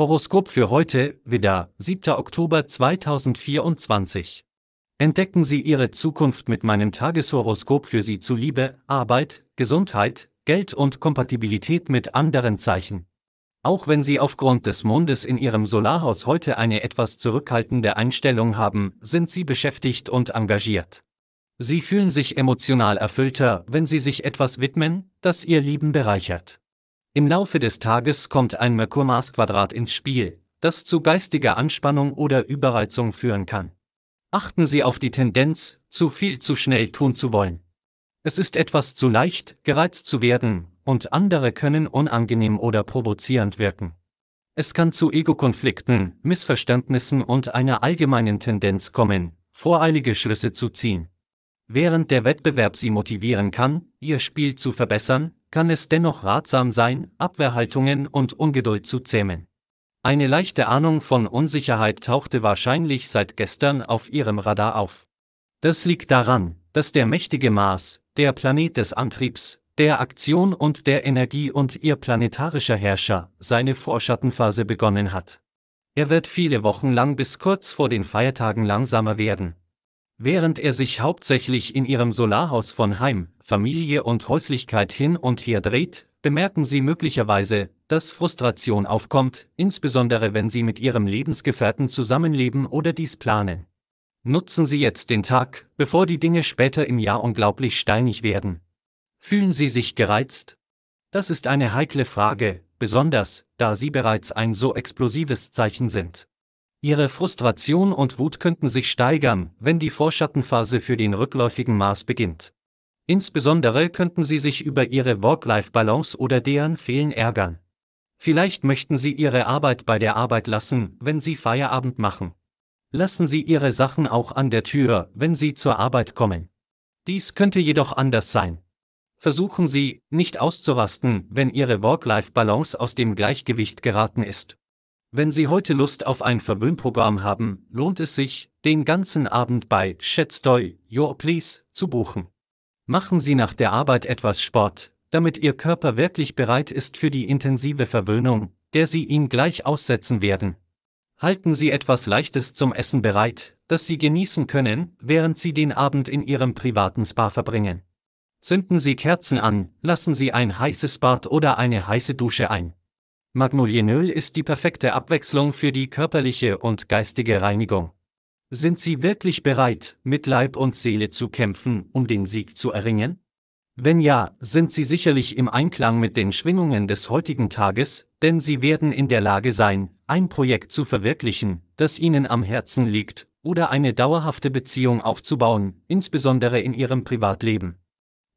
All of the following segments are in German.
Horoskop für heute, wieder, 7. Oktober 2024. Entdecken Sie Ihre Zukunft mit meinem Tageshoroskop für Sie zu Liebe, Arbeit, Gesundheit, Geld und Kompatibilität mit anderen Zeichen. Auch wenn Sie aufgrund des Mondes in Ihrem Solarhaus heute eine etwas zurückhaltende Einstellung haben, sind Sie beschäftigt und engagiert. Sie fühlen sich emotional erfüllter, wenn Sie sich etwas widmen, das Ihr Leben bereichert. Im Laufe des Tages kommt ein Merkur-Mars-Quadrat ins Spiel, das zu geistiger Anspannung oder Überreizung führen kann. Achten Sie auf die Tendenz, zu viel zu schnell tun zu wollen. Es ist etwas zu leicht, gereizt zu werden, und andere können unangenehm oder provozierend wirken. Es kann zu Ego-Konflikten, Missverständnissen und einer allgemeinen Tendenz kommen, voreilige Schlüsse zu ziehen. Während der Wettbewerb Sie motivieren kann, Ihr Spiel zu verbessern, kann es dennoch ratsam sein, Abwehrhaltungen und Ungeduld zu zähmen. Eine leichte Ahnung von Unsicherheit tauchte wahrscheinlich seit gestern auf ihrem Radar auf. Das liegt daran, dass der mächtige Mars, der Planet des Antriebs, der Aktion und der Energie und ihr planetarischer Herrscher, seine Vorschattenphase begonnen hat. Er wird viele Wochen lang bis kurz vor den Feiertagen langsamer werden, Während er sich hauptsächlich in ihrem Solarhaus von Heim, Familie und Häuslichkeit hin und her dreht, bemerken sie möglicherweise, dass Frustration aufkommt, insbesondere wenn sie mit ihrem Lebensgefährten zusammenleben oder dies planen. Nutzen Sie jetzt den Tag, bevor die Dinge später im Jahr unglaublich steinig werden. Fühlen Sie sich gereizt? Das ist eine heikle Frage, besonders da Sie bereits ein so explosives Zeichen sind. Ihre Frustration und Wut könnten sich steigern, wenn die Vorschattenphase für den rückläufigen Mars beginnt. Insbesondere könnten Sie sich über Ihre Work-Life-Balance oder deren Fehlen ärgern. Vielleicht möchten Sie Ihre Arbeit bei der Arbeit lassen, wenn Sie Feierabend machen. Lassen Sie Ihre Sachen auch an der Tür, wenn Sie zur Arbeit kommen. Dies könnte jedoch anders sein. Versuchen Sie, nicht auszurasten, wenn Ihre Work-Life-Balance aus dem Gleichgewicht geraten ist. Wenn Sie heute Lust auf ein Verwöhnprogramm haben, lohnt es sich, den ganzen Abend bei Schätztoy, Your Please zu buchen. Machen Sie nach der Arbeit etwas Sport, damit Ihr Körper wirklich bereit ist für die intensive Verwöhnung, der Sie ihn gleich aussetzen werden. Halten Sie etwas Leichtes zum Essen bereit, das Sie genießen können, während Sie den Abend in Ihrem privaten Spa verbringen. Zünden Sie Kerzen an, lassen Sie ein heißes Bad oder eine heiße Dusche ein. Magnolienöl ist die perfekte Abwechslung für die körperliche und geistige Reinigung. Sind Sie wirklich bereit, mit Leib und Seele zu kämpfen, um den Sieg zu erringen? Wenn ja, sind Sie sicherlich im Einklang mit den Schwingungen des heutigen Tages, denn Sie werden in der Lage sein, ein Projekt zu verwirklichen, das Ihnen am Herzen liegt, oder eine dauerhafte Beziehung aufzubauen, insbesondere in Ihrem Privatleben.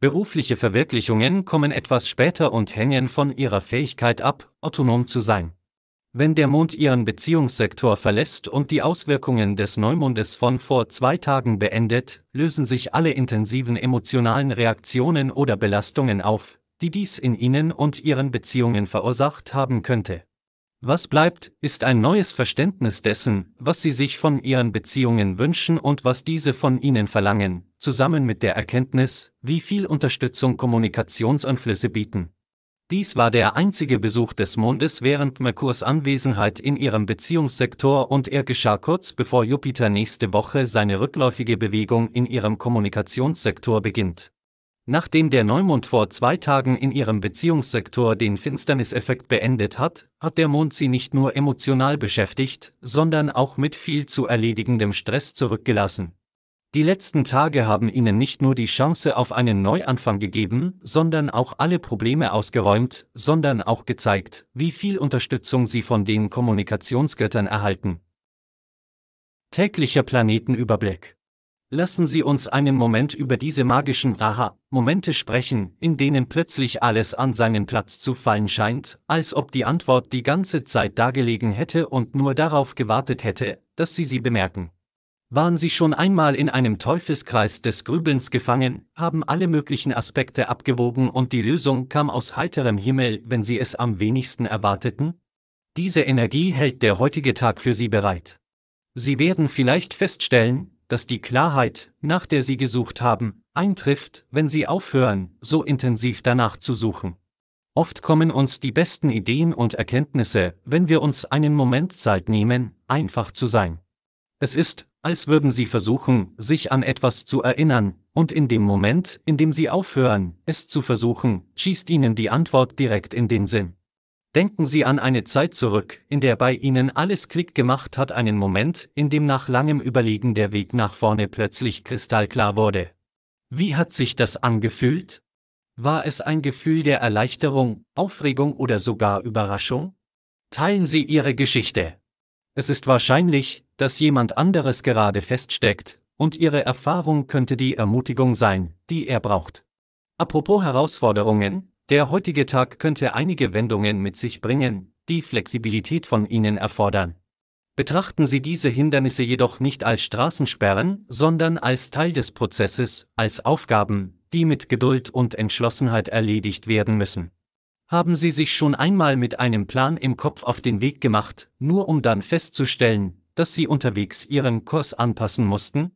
Berufliche Verwirklichungen kommen etwas später und hängen von ihrer Fähigkeit ab, autonom zu sein. Wenn der Mond ihren Beziehungssektor verlässt und die Auswirkungen des Neumondes von vor zwei Tagen beendet, lösen sich alle intensiven emotionalen Reaktionen oder Belastungen auf, die dies in ihnen und ihren Beziehungen verursacht haben könnte. Was bleibt, ist ein neues Verständnis dessen, was sie sich von ihren Beziehungen wünschen und was diese von ihnen verlangen, zusammen mit der Erkenntnis, wie viel Unterstützung Kommunikationsanflüsse bieten. Dies war der einzige Besuch des Mondes während Merkurs Anwesenheit in ihrem Beziehungssektor und er geschah kurz bevor Jupiter nächste Woche seine rückläufige Bewegung in ihrem Kommunikationssektor beginnt. Nachdem der Neumond vor zwei Tagen in ihrem Beziehungssektor den Finsterniseffekt beendet hat, hat der Mond sie nicht nur emotional beschäftigt, sondern auch mit viel zu erledigendem Stress zurückgelassen. Die letzten Tage haben ihnen nicht nur die Chance auf einen Neuanfang gegeben, sondern auch alle Probleme ausgeräumt, sondern auch gezeigt, wie viel Unterstützung sie von den Kommunikationsgöttern erhalten. Täglicher Planetenüberblick. Lassen Sie uns einen Moment über diese magischen Raha-Momente sprechen, in denen plötzlich alles an seinen Platz zu fallen scheint, als ob die Antwort die ganze Zeit dagelegen hätte und nur darauf gewartet hätte, dass Sie sie bemerken. Waren Sie schon einmal in einem Teufelskreis des Grübelns gefangen, haben alle möglichen Aspekte abgewogen und die Lösung kam aus heiterem Himmel, wenn Sie es am wenigsten erwarteten? Diese Energie hält der heutige Tag für Sie bereit. Sie werden vielleicht feststellen, dass die Klarheit, nach der Sie gesucht haben, eintrifft, wenn Sie aufhören, so intensiv danach zu suchen. Oft kommen uns die besten Ideen und Erkenntnisse, wenn wir uns einen Moment Zeit nehmen, einfach zu sein. Es ist, als würden sie versuchen, sich an etwas zu erinnern, und in dem Moment, in dem sie aufhören, es zu versuchen, schießt ihnen die Antwort direkt in den Sinn. Denken Sie an eine Zeit zurück, in der bei Ihnen alles Klick gemacht hat, einen Moment, in dem nach langem Überlegen der Weg nach vorne plötzlich kristallklar wurde. Wie hat sich das angefühlt? War es ein Gefühl der Erleichterung, Aufregung oder sogar Überraschung? Teilen Sie Ihre Geschichte. Es ist wahrscheinlich, dass jemand anderes gerade feststeckt, und ihre Erfahrung könnte die Ermutigung sein, die er braucht. Apropos Herausforderungen, der heutige Tag könnte einige Wendungen mit sich bringen, die Flexibilität von Ihnen erfordern. Betrachten Sie diese Hindernisse jedoch nicht als Straßensperren, sondern als Teil des Prozesses, als Aufgaben, die mit Geduld und Entschlossenheit erledigt werden müssen. Haben Sie sich schon einmal mit einem Plan im Kopf auf den Weg gemacht, nur um dann festzustellen, dass sie unterwegs ihren Kurs anpassen mussten?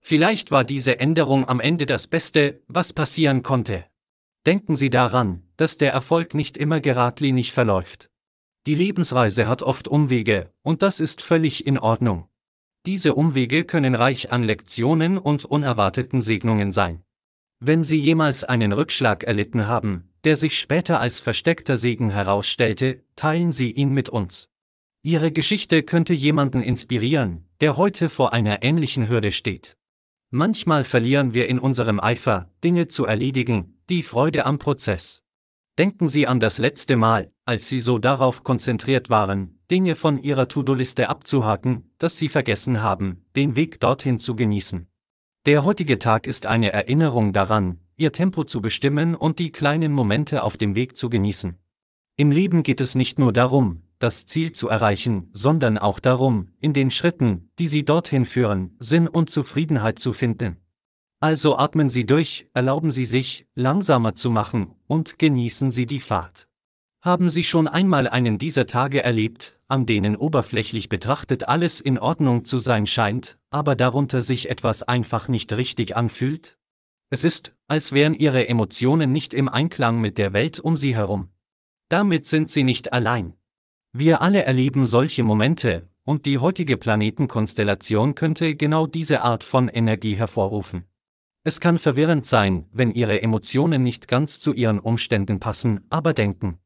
Vielleicht war diese Änderung am Ende das Beste, was passieren konnte. Denken Sie daran, dass der Erfolg nicht immer geradlinig verläuft. Die Lebensreise hat oft Umwege, und das ist völlig in Ordnung. Diese Umwege können reich an Lektionen und unerwarteten Segnungen sein. Wenn Sie jemals einen Rückschlag erlitten haben, der sich später als versteckter Segen herausstellte, teilen Sie ihn mit uns. Ihre Geschichte könnte jemanden inspirieren, der heute vor einer ähnlichen Hürde steht. Manchmal verlieren wir in unserem Eifer, Dinge zu erledigen, die Freude am Prozess. Denken Sie an das letzte Mal, als Sie so darauf konzentriert waren, Dinge von Ihrer To-Do-Liste abzuhaken, dass Sie vergessen haben, den Weg dorthin zu genießen. Der heutige Tag ist eine Erinnerung daran, Ihr Tempo zu bestimmen und die kleinen Momente auf dem Weg zu genießen. Im Leben geht es nicht nur darum, das Ziel zu erreichen, sondern auch darum, in den Schritten, die sie dorthin führen, Sinn und Zufriedenheit zu finden. Also atmen Sie durch, erlauben Sie sich, langsamer zu machen, und genießen Sie die Fahrt. Haben Sie schon einmal einen dieser Tage erlebt, an denen oberflächlich betrachtet alles in Ordnung zu sein scheint, aber darunter sich etwas einfach nicht richtig anfühlt? Es ist, als wären Ihre Emotionen nicht im Einklang mit der Welt um Sie herum. Damit sind Sie nicht allein. Wir alle erleben solche Momente, und die heutige Planetenkonstellation könnte genau diese Art von Energie hervorrufen. Es kann verwirrend sein, wenn Ihre Emotionen nicht ganz zu Ihren Umständen passen, aber denken,